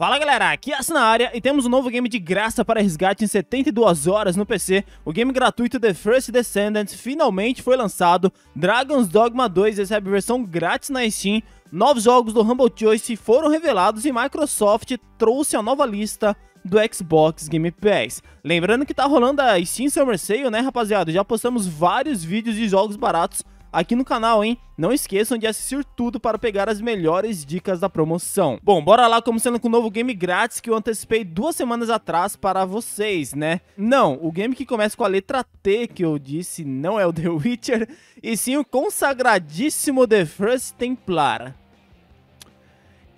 Fala galera, aqui é a na área e temos um novo game de graça para resgate em 72 horas no PC. O game gratuito The First Descendants finalmente foi lançado. Dragon's Dogma 2 recebe versão grátis na Steam. Novos jogos do Humble Choice foram revelados e Microsoft trouxe a nova lista do Xbox Game Pass. Lembrando que tá rolando a Steam Summer Sale, né, rapaziada? Já postamos vários vídeos de jogos baratos aqui no canal, hein? Não esqueçam de assistir tudo para pegar as melhores dicas da promoção. Bom, bora lá começando com um novo game grátis que eu antecipei duas semanas atrás para vocês, né? Não, o game que começa com a letra T que eu disse não é o The Witcher, e sim o consagradíssimo The First Templar.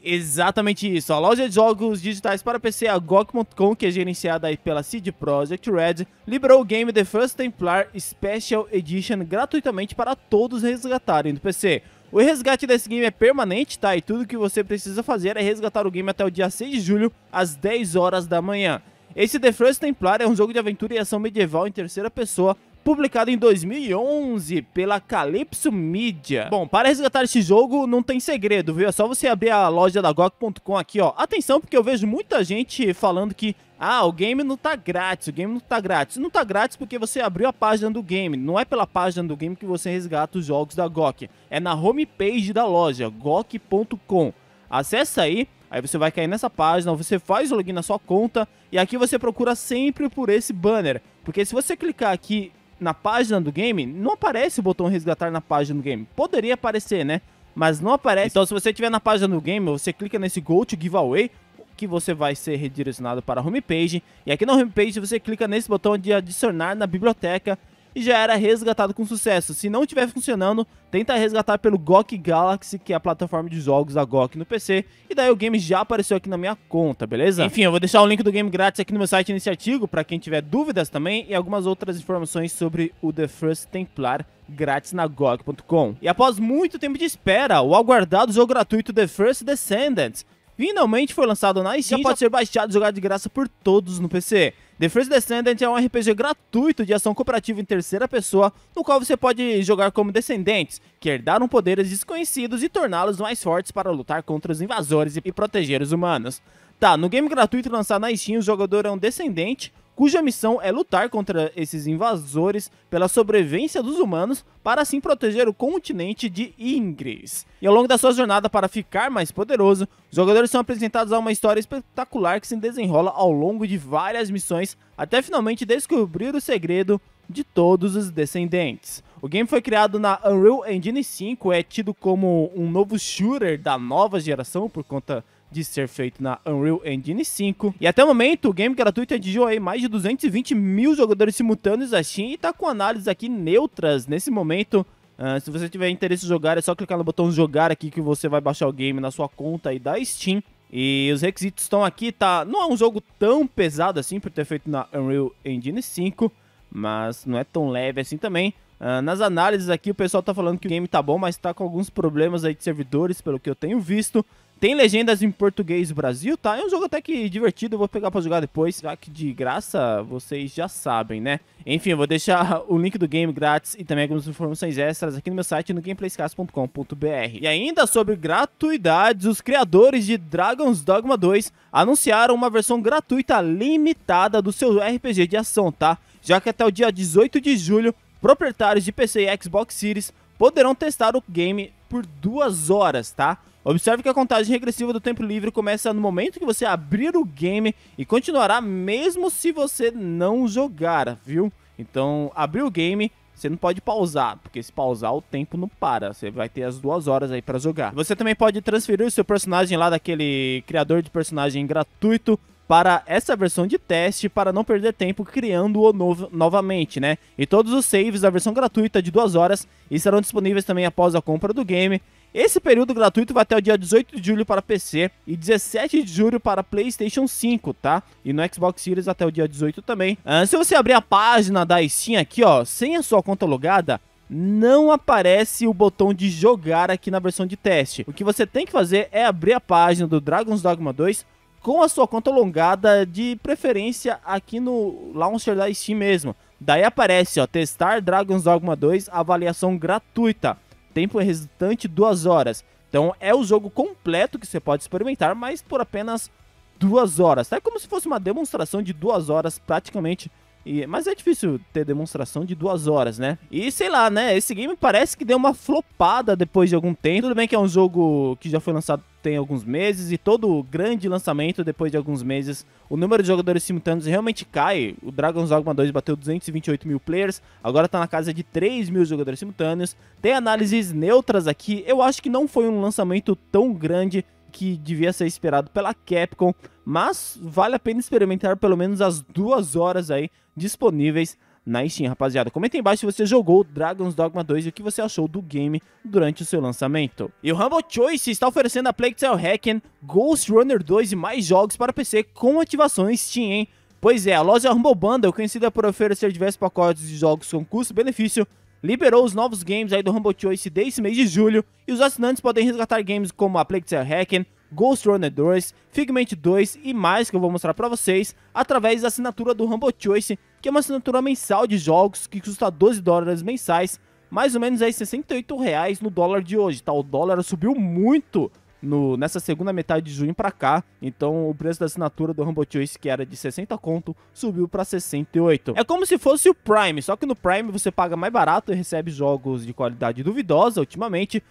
Exatamente isso. A loja de jogos digitais para PC, a GOG.com, que é gerenciada aí pela CD Projekt Red, liberou o game The First Templar Special Edition gratuitamente para todos resgatarem do PC. O resgate desse game é permanente, tá? E tudo que você precisa fazer é resgatar o game até o dia 6 de julho, às 10 horas da manhã. Esse The First Templar é um jogo de aventura e ação medieval em terceira pessoa, publicado em 2011 pela Calypso Media. Bom, para resgatar este jogo não tem segredo, viu? É só você abrir a loja da GOG.com aqui, ó. Atenção, porque eu vejo muita gente falando que ah, o game não tá grátis, o game não tá grátis. Não tá grátis porque você abriu a página do game. Não é pela página do game que você resgata os jogos da GOG. É na homepage da loja, GOG.com. Acessa aí, aí você vai cair nessa página, você faz o login na sua conta e aqui você procura sempre por esse banner. Porque se você clicar aqui na página do game, não aparece o botão resgatar na página do game. Poderia aparecer, né? Mas não aparece. Então, se você estiver na página do game, você clica nesse Go to Giveaway, que você vai ser redirecionado para a homepage. E aqui na homepage, você clica nesse botão de adicionar na biblioteca e já era resgatado com sucesso. Se não estiver funcionando, tenta resgatar pelo GOG Galaxy, que é a plataforma de jogos da GOG no PC, e daí o game já apareceu aqui na minha conta, beleza? Enfim, eu vou deixar o link do game grátis aqui no meu site nesse artigo, para quem tiver dúvidas também, e algumas outras informações sobre o The First Templar grátis na GOG.com. E após muito tempo de espera, o aguardado jogo gratuito The First Descendants Finalmente foi lançado na Steam e já pode ser baixado e jogado de graça por todos no PC. The First Descendant é um RPG gratuito de ação cooperativa em terceira pessoa, no qual você pode jogar como descendentes, que herdaram poderes desconhecidos e torná-los mais fortes para lutar contra os invasores e proteger os humanos. Tá, no game gratuito lançado na Steam, o jogador é um descendente, cuja missão é lutar contra esses invasores pela sobrevivência dos humanos para assim proteger o continente de Ingris. E ao longo da sua jornada para ficar mais poderoso, os jogadores são apresentados a uma história espetacular que se desenrola ao longo de várias missões até finalmente descobrir o segredo de todos os descendentes. O game foi criado na Unreal Engine 5, é tido como um novo shooter da nova geração por conta de ser feito na Unreal Engine 5. E até o momento, o game gratuito atingiu aí mais de 220 mil jogadores simultâneos da Steam e tá com análises aqui neutras nesse momento. Uh, se você tiver interesse em jogar, é só clicar no botão jogar aqui que você vai baixar o game na sua conta aí da Steam. E os requisitos estão aqui, tá? Não é um jogo tão pesado assim por ter feito na Unreal Engine 5, mas não é tão leve assim também. Uh, nas análises aqui, o pessoal tá falando que o game tá bom, mas tá com alguns problemas aí de servidores, pelo que eu tenho visto. Tem legendas em português do Brasil, tá? É um jogo até que divertido, eu vou pegar pra jogar depois, já que de graça vocês já sabem, né? Enfim, eu vou deixar o link do game grátis e também algumas informações extras aqui no meu site no gameplayscast.com.br. E ainda sobre gratuidades, os criadores de Dragon's Dogma 2 anunciaram uma versão gratuita limitada do seu RPG de ação, tá? Já que até o dia 18 de julho, proprietários de PC e Xbox Series poderão testar o game por duas horas, tá? Observe que a contagem regressiva do tempo livre começa no momento que você abrir o game e continuará mesmo se você não jogar, viu? Então, abrir o game, você não pode pausar, porque se pausar o tempo não para. Você vai ter as duas horas aí para jogar. Você também pode transferir o seu personagem lá daquele criador de personagem gratuito para essa versão de teste para não perder tempo criando-o novo, novamente, né? E todos os saves da versão gratuita de duas horas estarão disponíveis também após a compra do game esse período gratuito vai até o dia 18 de julho para PC e 17 de julho para PlayStation 5, tá? E no Xbox Series até o dia 18 também. Ah, se você abrir a página da Steam aqui, ó, sem a sua conta logada, não aparece o botão de jogar aqui na versão de teste. O que você tem que fazer é abrir a página do Dragon's Dogma 2 com a sua conta logada, de preferência aqui no launcher da Steam mesmo. Daí aparece, ó, testar Dragon's Dogma 2, avaliação gratuita tempo é resultante duas horas. Então é o jogo completo que você pode experimentar, mas por apenas duas horas. É como se fosse uma demonstração de duas horas praticamente. E, mas é difícil ter demonstração de duas horas, né? E sei lá, né? Esse game parece que deu uma flopada depois de algum tempo. Tudo bem que é um jogo que já foi lançado tem alguns meses e todo grande lançamento, depois de alguns meses, o número de jogadores simultâneos realmente cai. O Dragon's Dogma 2 bateu 228 mil players, agora tá na casa de 3 mil jogadores simultâneos. Tem análises neutras aqui, eu acho que não foi um lançamento tão grande que devia ser esperado pela Capcom, mas vale a pena experimentar pelo menos as duas horas aí disponíveis na Steam, rapaziada. Comenta embaixo se você jogou Dragon's Dogma 2 e o que você achou do game durante o seu lançamento. E o Humble Choice está oferecendo a Plague Tale Hacken, Ghost Runner 2 e mais jogos para PC com ativações Steam, hein? Pois é, a loja Humble Bundle, conhecida por oferecer diversos pacotes de jogos com custo-benefício, liberou os novos games aí do Humble Choice desse mês de julho e os assinantes podem resgatar games como a Plague Tale Hacken, Ghost Runner 2, Figment 2 e mais que eu vou mostrar para vocês através da assinatura do Rumble Choice, que é uma assinatura mensal de jogos que custa 12 dólares mensais, mais ou menos aí 68 reais no dólar de hoje, tá? O dólar subiu muito no, nessa segunda metade de junho para cá. Então o preço da assinatura do Rumble Choice, que era de 60 conto, subiu para 68. É como se fosse o Prime, só que no Prime você paga mais barato e recebe jogos de qualidade duvidosa ultimamente.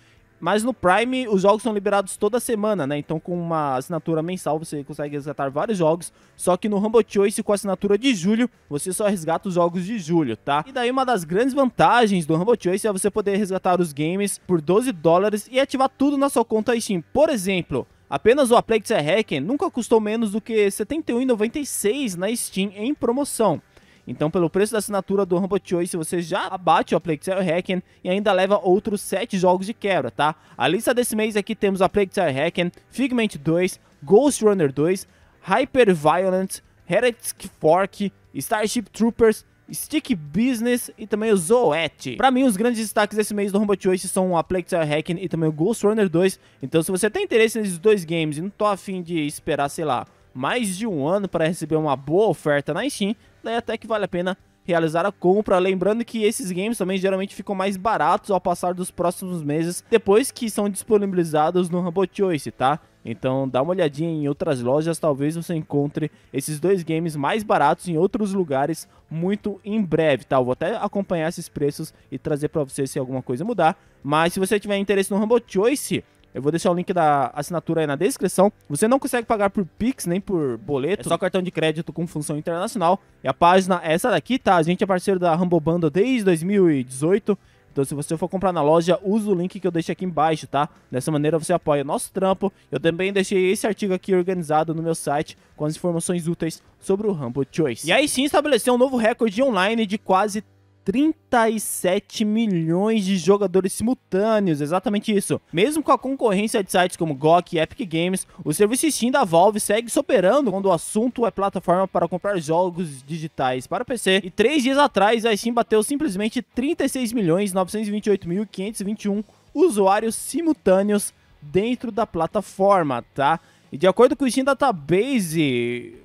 Mas no Prime, os jogos são liberados toda semana, né? Então, com uma assinatura mensal, você consegue resgatar vários jogos. Só que no Rumble Choice, com a assinatura de julho, você só resgata os jogos de julho, tá? E daí, uma das grandes vantagens do Rumble Choice é você poder resgatar os games por 12 dólares e ativar tudo na sua conta Steam. Por exemplo, Apenas o Aplex Plague Hacken nunca custou menos do que R$ 71,96 na Steam em promoção. Então, pelo preço da assinatura do Rumble Choice, você já abate o Plague Hacken e ainda leva outros 7 jogos de quebra, tá? A lista desse mês aqui temos a Plague Hacken, Figment 2, Ghost Runner 2, Hyper Violent, Heretic Fork, Starship Troopers, Stick Business e também o Zoet. Para mim, os grandes destaques desse mês do Rumble Choice são a Plague Tale Hacken e também o Ghost Runner 2. Então, se você tem interesse nesses dois games e não tô afim de esperar, sei lá, mais de um ano para receber uma boa oferta na Steam, daí né, até que vale a pena realizar a compra. Lembrando que esses games também geralmente ficam mais baratos ao passar dos próximos meses, depois que são disponibilizados no Rambo Choice, tá? Então dá uma olhadinha em outras lojas, talvez você encontre esses dois games mais baratos em outros lugares muito em breve, tá? Eu vou até acompanhar esses preços e trazer para você se alguma coisa mudar. Mas se você tiver interesse no Rambo Choice, eu vou deixar o link da assinatura aí na descrição. Você não consegue pagar por Pix nem por boleto, é só cartão de crédito com função internacional. E a página é essa daqui, tá? A gente é parceiro da Rambo Banda desde 2018. Então, se você for comprar na loja, usa o link que eu deixei aqui embaixo, tá? Dessa maneira você apoia nosso trampo. Eu também deixei esse artigo aqui organizado no meu site com as informações úteis sobre o Rambo Choice. E aí sim estabeleceu um novo recorde online de quase 37 milhões de jogadores simultâneos, exatamente isso. Mesmo com a concorrência de sites como GOG e Epic Games, o serviço Steam da Valve segue superando quando o assunto é plataforma para comprar jogos digitais para PC. E três dias atrás, a Steam bateu simplesmente 36 milhões 928.521 usuários simultâneos dentro da plataforma, tá? E de acordo com o Steam Database,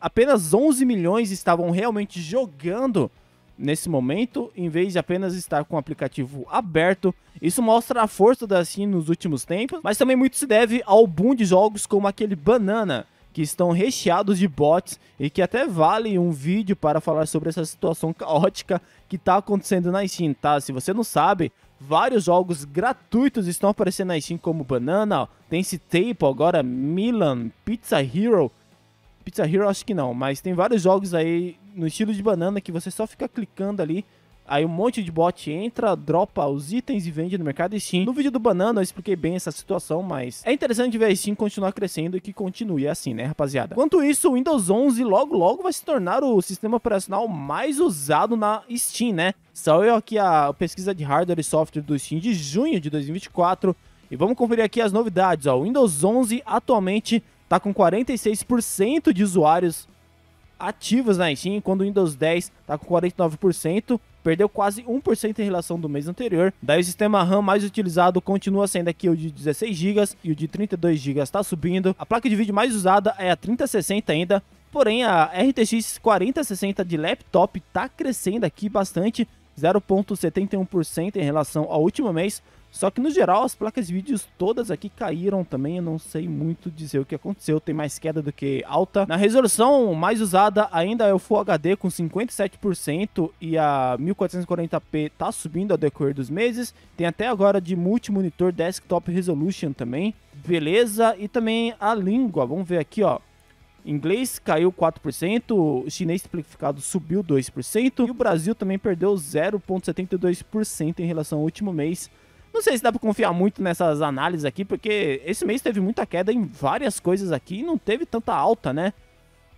apenas 11 milhões estavam realmente jogando nesse momento, em vez de apenas estar com o aplicativo aberto. Isso mostra a força da Steam nos últimos tempos, mas também muito se deve ao boom de jogos como aquele Banana, que estão recheados de bots e que até vale um vídeo para falar sobre essa situação caótica que está acontecendo na Steam, tá? Se você não sabe, vários jogos gratuitos estão aparecendo na Steam como Banana, esse Tape, agora Milan, Pizza Hero... Pizza Hero acho que não, mas tem vários jogos aí no estilo de banana que você só fica clicando ali Aí um monte de bot entra, dropa os itens e vende no mercado Steam. No vídeo do Banana eu expliquei bem essa situação, mas é interessante ver a Steam continuar crescendo e que continue assim, né, rapaziada? Enquanto isso, o Windows 11 logo logo vai se tornar o sistema operacional mais usado na Steam, né? Saiu aqui a pesquisa de hardware e software do Steam de junho de 2024 e vamos conferir aqui as novidades, ó. O Windows 11 atualmente tá com 46% de usuários ativos na Steam, quando o Windows 10 está com 49%, perdeu quase 1% em relação do mês anterior. Daí o sistema RAM mais utilizado continua sendo aqui o de 16 GB e o de 32 GB está subindo. A placa de vídeo mais usada é a 3060 ainda, porém a RTX 4060 de laptop está crescendo aqui bastante, 0.71% em relação ao último mês. Só que no geral as placas de vídeos todas aqui caíram também, eu não sei muito dizer o que aconteceu, tem mais queda do que alta. Na resolução mais usada ainda é o Full HD com 57% e a 1440p tá subindo ao decorrer dos meses. Tem até agora de multimonitor desktop resolution também. Beleza, e também a língua, vamos ver aqui, ó. Inglês caiu 4%, chinês simplificado subiu 2% e o Brasil também perdeu 0,72% em relação ao último mês. Não sei se dá para confiar muito nessas análises aqui, porque esse mês teve muita queda em várias coisas aqui e não teve tanta alta, né?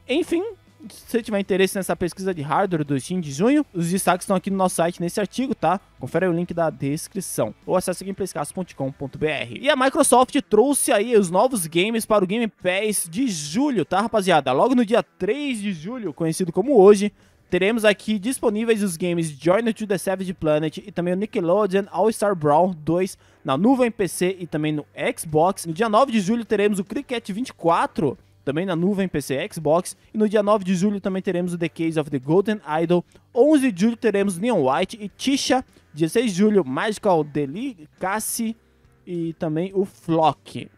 Enfim, se você tiver interesse nessa pesquisa de hardware do Steam de junho, os destaques estão aqui no nosso site nesse artigo, tá? Confere o link da descrição ou acesse gameplaycast.com.br. E a Microsoft trouxe aí os novos games para o Game Pass de julho, tá, rapaziada? Logo no dia 3 de julho, conhecido como hoje, Teremos aqui disponíveis os games Journey to the Savage Planet e também o Nickelodeon All-Star Brawl 2 na nuvem PC e também no Xbox. No dia 9 de julho teremos o Cricket 24 também na nuvem PC e Xbox. E no dia 9 de julho também teremos o The Case of the Golden Idol. 11 de julho teremos Neon White e Tisha. 16 de julho, Magical Delicacy e também o Flock.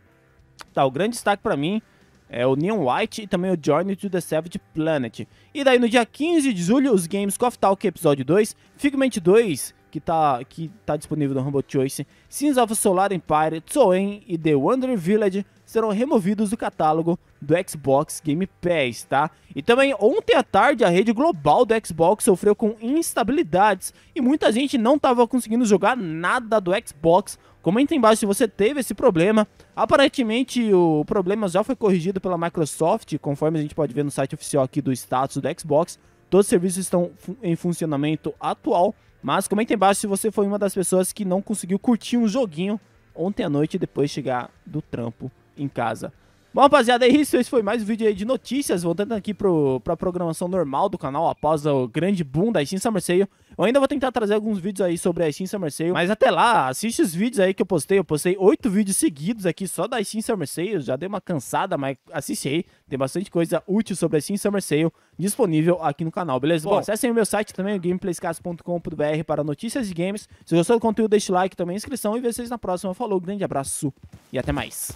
Tá, o grande destaque para mim é, o Neon White e também o Journey to the Savage Planet. E daí no dia 15 de julho, os games Coffee Talk Episódio 2, Figment 2, que tá, que tá disponível no Humble Choice, Sins of Solar Empire, Tsoen e The Wonder Village serão removidos do catálogo do Xbox Game Pass, tá? E também ontem à tarde a rede global do Xbox sofreu com instabilidades e muita gente não estava conseguindo jogar nada do Xbox Comenta embaixo se você teve esse problema. Aparentemente o problema já foi corrigido pela Microsoft, conforme a gente pode ver no site oficial aqui do status do Xbox. Todos os serviços estão em funcionamento atual, mas comenta embaixo se você foi uma das pessoas que não conseguiu curtir um joguinho ontem à noite depois de chegar do trampo em casa. Bom, rapaziada, é isso. Esse foi mais um vídeo aí de notícias. Voltando aqui pro, pra programação normal do canal após o grande boom da Steam Summer Sale. Eu ainda vou tentar trazer alguns vídeos aí sobre a Steam Summer Sale. Mas até lá, assiste os vídeos aí que eu postei. Eu postei oito vídeos seguidos aqui só da Steam Summer Sale. Já dei uma cansada, mas assiste aí. Tem bastante coisa útil sobre a Steam Summer Sale disponível aqui no canal, beleza? Bom, Bom acessem o meu site também, o para notícias de games. Se gostou do conteúdo, deixe like também, inscrição e vejo vocês na próxima. Falou, grande abraço e até mais.